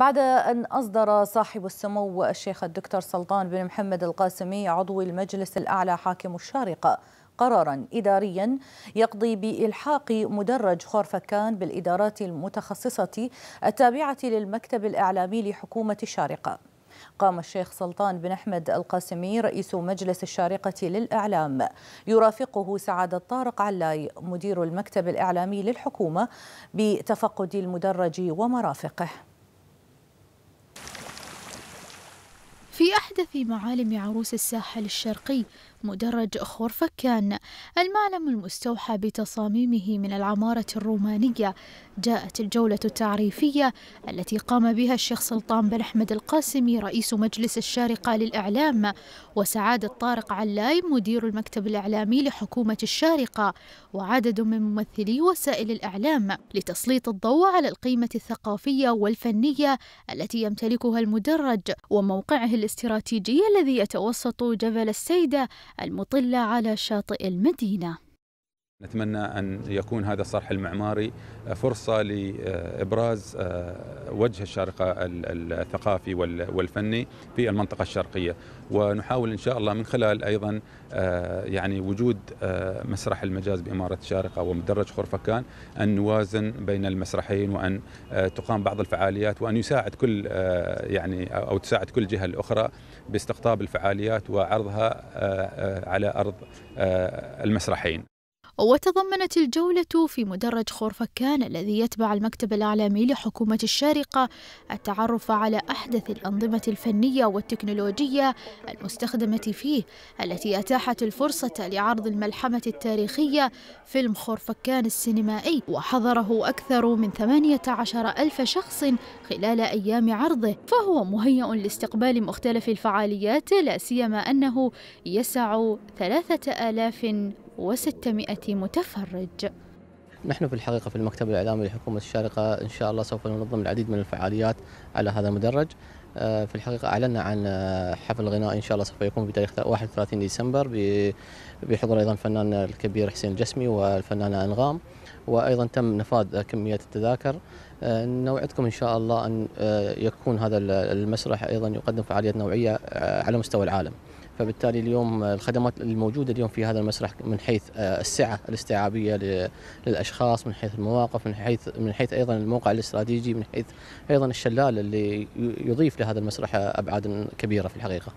بعد أن أصدر صاحب السمو الشيخ الدكتور سلطان بن محمد القاسمي عضو المجلس الأعلى حاكم الشارقة قرارا إداريا يقضي بإلحاق مدرج خورفكان بالإدارات المتخصصة التابعة للمكتب الإعلامي لحكومة الشارقة قام الشيخ سلطان بن أحمد القاسمي رئيس مجلس الشارقة للإعلام يرافقه سعادة طارق علاي مدير المكتب الإعلامي للحكومة بتفقد المدرج ومرافقه في أحدث معالم عروس الساحل الشرقي مدرج خورفكان المعلم المستوحى بتصاميمه من العمارة الرومانية جاءت الجولة التعريفية التي قام بها الشيخ سلطان بن أحمد القاسمي رئيس مجلس الشارقة للإعلام وسعادة طارق علاي مدير المكتب الإعلامي لحكومة الشارقة وعدد من ممثلي وسائل الإعلام لتسليط الضوء على القيمة الثقافية والفنية التي يمتلكها المدرج وموقعه الاستراتيجي الذي يتوسط جبل السيدة المطلة على شاطئ المدينة نتمنى أن يكون هذا الصرح المعماري فرصة لإبراز آه، وجه الشارقة الثقافي والفني في المنطقة الشرقية ونحاول إن شاء الله من خلال أيضا آه، يعني وجود آه، مسرح المجاز بإمارة الشارقة ومدرج خرفكان أن نوازن بين المسرحين وأن تقام بعض الفعاليات وأن يساعد كل يعني أو تساعد كل جهة الأخرى باستقطاب الفعاليات وعرضها على أرض المسرحين وتضمنت الجولة في مدرج خورفكان الذي يتبع المكتب الإعلامي لحكومة الشارقة التعرف على أحدث الأنظمة الفنية والتكنولوجية المستخدمة فيه التي أتاحت الفرصة لعرض الملحمة التاريخية فيلم خورفكان السينمائي وحضره أكثر من 18 ألف شخص خلال أيام عرضه فهو مهيأ لاستقبال مختلف الفعاليات لا سيما أنه يسع 3000 وستمائة متفرج نحن في الحقيقة في المكتب الإعلامي لحكومة الشارقة إن شاء الله سوف ننظم العديد من الفعاليات على هذا المدرج آه، في الحقيقة أعلنا عن آه، حفل غناء إن شاء الله سوف يكون في تاريخ 31 ديسمبر بحضور أيضا الفنان الكبير حسين الجسمي والفنانة أنغام وأيضا تم نفاذ كمية التذاكر آه، نوعدكم إن شاء الله أن يكون هذا المسرح أيضا يقدم فعاليات نوعية على مستوى العالم فبالتالي اليوم الخدمات الموجودة اليوم في هذا المسرح من حيث آه، السعة الاستيعابية للأشخاص من حيث المواقف من حيث من حيث أيضا الموقع الاستراتيجي من حيث أيضا الشلال اللي يضيف لهذا المسرح أبعاد كبيرة في الحقيقة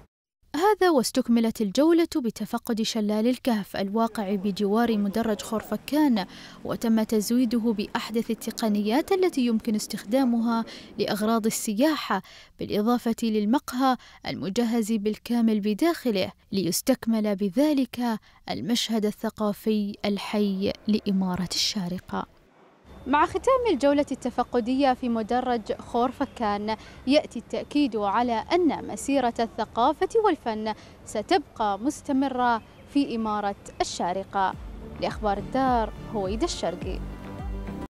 هذا واستكملت الجولة بتفقد شلال الكهف الواقع بجوار مدرج خورفكان وتم تزويده بأحدث التقنيات التي يمكن استخدامها لأغراض السياحة بالإضافة للمقهى المجهز بالكامل بداخله ليستكمل بذلك المشهد الثقافي الحي لإمارة الشارقة مع ختام الجولة التفقدية في مدرج خورفكان يأتي التأكيد على أن مسيرة الثقافة والفن ستبقى مستمرة في إمارة الشارقة لأخبار الدار هويد الشرقي